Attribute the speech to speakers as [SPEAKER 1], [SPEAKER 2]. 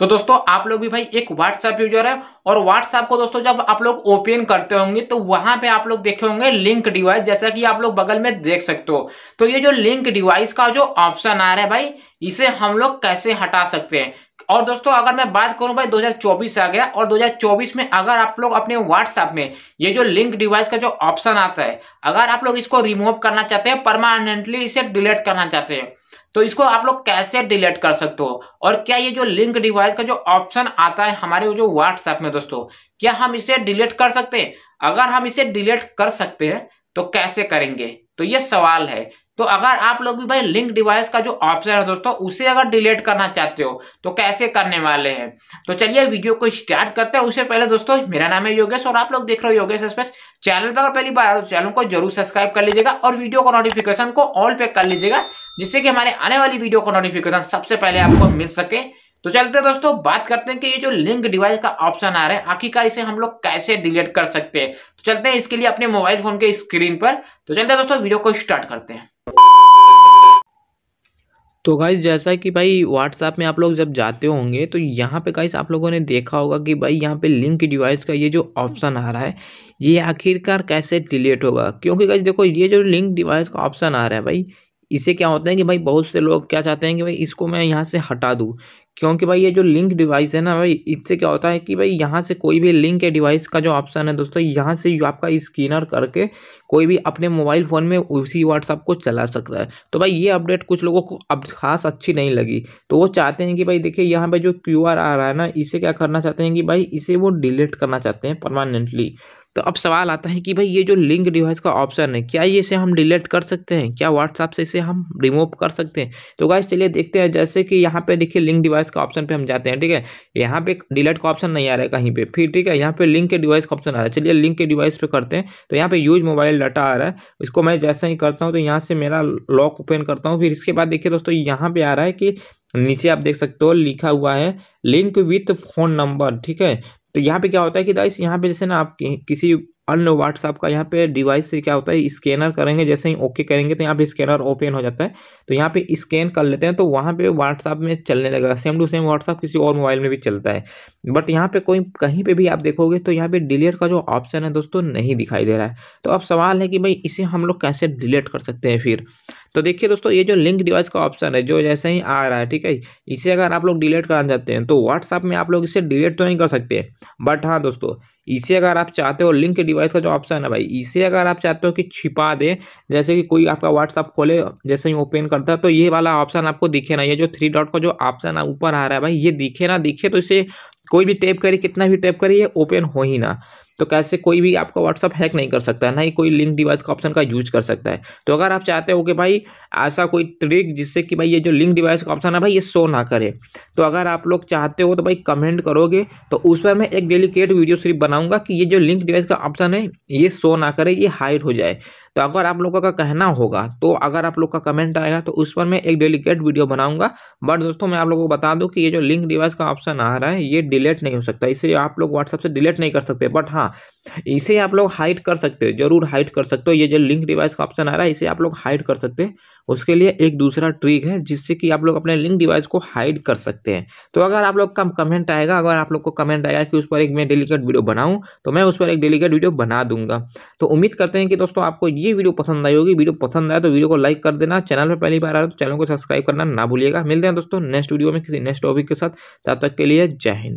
[SPEAKER 1] तो दोस्तों आप लोग भी भाई एक व्हाट्सएप यूजर है और व्हाट्सएप को दोस्तों जब आप लोग ओपन करते होंगे तो वहां पे आप लोग देखे होंगे लिंक डिवाइस जैसा कि आप लोग बगल में देख सकते हो तो ये जो लिंक डिवाइस का जो ऑप्शन आ रहा है भाई इसे हम लोग कैसे हटा सकते हैं और दोस्तों अगर मैं बात करूं भाई 2024 आ गया और 2024 में अगर आप लोग अपने व्हाट्सएप में ये जो लिंक डिवाइस का जो ऑप्शन आता है अगर आप लोग इसको रिमूव करना चाहते हैं परमानेंटली इसे डिलीट करना चाहते हैं तो इसको आप लोग कैसे डिलीट कर सकते हो और क्या ये जो लिंक डिवाइस का जो ऑप्शन आता है हमारे जो व्हाट्सएप में दोस्तों क्या हम इसे डिलीट कर सकते हैं अगर हम इसे डिलीट कर सकते हैं तो कैसे करेंगे तो ये सवाल है तो अगर आप लोग भी भाई लिंक डिवाइस का जो ऑप्शन है दोस्तों उसे अगर डिलीट करना चाहते हो तो कैसे करने वाले हैं तो चलिए वीडियो को स्टार्ट करते हैं उससे पहले दोस्तों मेरा नाम है योगेश और आप लोग देख रहे हो योगेश स्पेस चैनल पर अगर पहली बार तो चैनल को जरूर सब्सक्राइब कर लीजिएगा और वीडियो को नोटिफिकेशन को ऑल पे कर लीजिएगा जिससे कि हमारे आने वाली वीडियो का नोटिफिकेशन सबसे पहले आपको मिल सके तो चलते दोस्तों बात करते हैं कि ये जो लिंक डिवाइस का ऑप्शन आ रहा है आखिरकार इसे हम लोग कैसे डिलीट कर सकते हैं तो चलते हैं इसके लिए अपने मोबाइल फोन के स्क्रीन पर तो चलते हैं दोस्तों वीडियो को स्टार्ट करते हैं
[SPEAKER 2] तो गाइज जैसा कि भाई व्हाट्सएप में आप लोग जब जाते होंगे तो यहाँ पे गाइस आप लोगों ने देखा होगा कि भाई यहाँ पे लिंक डिवाइस का ये जो ऑप्शन आ रहा है ये आखिरकार कैसे डिलीट होगा क्योंकि गाइज देखो ये जो लिंक डिवाइस का ऑप्शन आ रहा है भाई इसे क्या होता है कि भाई बहुत से लोग क्या चाहते हैं कि भाई इसको मैं यहाँ से हटा दूँ क्योंकि भाई ये जो लिंक डिवाइस है ना भाई इससे क्या होता है कि भाई यहाँ से कोई भी लिंक या डिवाइस का जो ऑप्शन है दोस्तों यहाँ से आपका स्कैनर करके कोई भी अपने मोबाइल फ़ोन में उसी व्हाट्सअप को चला सकता है तो भाई ये अपडेट कुछ लोगों को अब खास अच्छी नहीं लगी तो वो चाहते हैं कि भाई देखिए यहाँ पर जो क्यू आ रहा है ना इसे क्या करना चाहते हैं कि भाई इसे वो डिलीट करना चाहते हैं परमानेंटली तो अब सवाल आता है कि भाई ये जो लिंक डिवाइस का ऑप्शन है क्या ये इसे हम डिलीट कर सकते हैं क्या व्हाट्सएप से इसे हम रिमूव कर सकते हैं तो गाइस चलिए देखते हैं जैसे कि यहाँ पे देखिए लिंक डिवाइस का ऑप्शन पे हम जाते हैं ठीक है यहाँ पे डिलीट का ऑप्शन नहीं आ रहा है कहीं पर फिर ठीक है यहाँ पे लिंक के डिवाइस का ऑप्शन आ रहा है चलिए लिंक के डिवाइस पर करते हैं तो यहाँ पर यूज मोबाइल डाटा आ रहा है इसको मैं जैसा ही करता हूँ तो यहाँ से मेरा लॉक ओपन करता हूँ फिर इसके बाद देखिए दोस्तों यहाँ पर आ रहा है कि नीचे आप देख सकते हो लिखा हुआ है लिंक विथ फोन नंबर ठीक है तो यहाँ पे क्या होता है कि गाइस यहाँ पे जैसे ना आप किसी अन व्हाट्सअप का यहाँ पे डिवाइस से क्या होता है स्कैनर करेंगे जैसे ही ओके करेंगे तो यहाँ पे स्कैनर ओपन हो जाता है तो यहाँ पे स्कैन कर लेते हैं तो वहाँ पे व्हाट्सअप में चलने लगेगा सेम टू सेम व्हाट्सअप किसी और मोबाइल में भी चलता है बट यहाँ पे कोई कहीं पे भी आप देखोगे तो यहाँ पे डिलीट का जो ऑप्शन है दोस्तों नहीं दिखाई दे रहा है तो अब सवाल है कि भाई इसे हम लोग कैसे डिलीट कर सकते हैं फिर तो देखिए दोस्तों ये जो लिंक डिवाइस का ऑप्शन है जो जैसे ही आ रहा है ठीक है इसे अगर आप लोग डिलीट कराना चाहते हैं तो व्हाट्सअप में आप लोग इसे डिलीट तो नहीं कर सकते बट हाँ दोस्तों इसे अगर आप चाहते हो लिंक डिवाइस का जो ऑप्शन है भाई इसे अगर आप चाहते हो कि छिपा दे जैसे कि कोई आपका व्हाट्सअप खोले जैसे ही ओपन करता है तो ये वाला ऑप्शन आपको दिखे ना ये जो थ्री डॉट का जो ऑप्शन ऊपर आ रहा है भाई ये दिखे ना दिखे तो इसे कोई भी टैप करे कितना भी टैप करे ये ओपन हो ही ना तो कैसे कोई भी आपका व्हाट्सअप हैक नहीं कर सकता ना ही कोई लिंक डिवाइस का ऑप्शन का यूज कर सकता है तो अगर आप चाहते हो कि भाई ऐसा कोई ट्रिक जिससे कि भाई ये जो लिंक डिवाइस का ऑप्शन है भाई ये शो ना करे तो अगर आप लोग चाहते हो तो भाई कमेंट करोगे तो उस पर मैं एक डेलीकेट वीडियो सिर्फ बनाऊँगा कि ये जो लिंक डिवाइस का ऑप्शन है ये शो ना करे ये हाइड हो जाए तो अगर आप लोगों का कहना होगा तो अगर आप लोग का कमेंट आएगा तो उस पर मैं एक डेलीकेट वीडियो बनाऊंगा बट दोस्तों मैं आप लोगों को बता दूं कि ये जो लिंक डिवाइस का ऑप्शन आ रहा है ये डिलीट नहीं हो सकता इसे आप लोग व्हाट्सअप से डिलीट नहीं कर सकते बट हाँ हाँ इसे आप लोग हाइड कर सकते हो जरूर हाइड कर सकते हो ये जो लिंक डिवाइस का ऑप्शन आ रहा है इसे आप लोग हाइट कर सकते हैं उसके लिए एक दूसरा ट्रिक है जिससे कि आप लोग अपने लिंक डिवाइस को हाइड कर सकते हैं तो अगर आप लोग का कमेंट आएगा अगर आप लोग को कमेंट आएगा कि उस पर एक मैं डेलीकेट वीडियो बनाऊँ तो मैं उस पर एक डेलीकेट वीडियो बना दूंगा तो उम्मीद करते हैं कि दोस्तों आपको ये वीडियो पसंद आई होगी वीडियो पसंद आया तो वीडियो को लाइक कर देना चैनल पर पहली बार आया तो चैनल को सब्सक्राइब करना ना भूलिएगा मिलते हैं दोस्तों नेक्स्ट वीडियो में किसी नेक्स्ट टॉपिक के साथ तब तक के लिए जय हिंद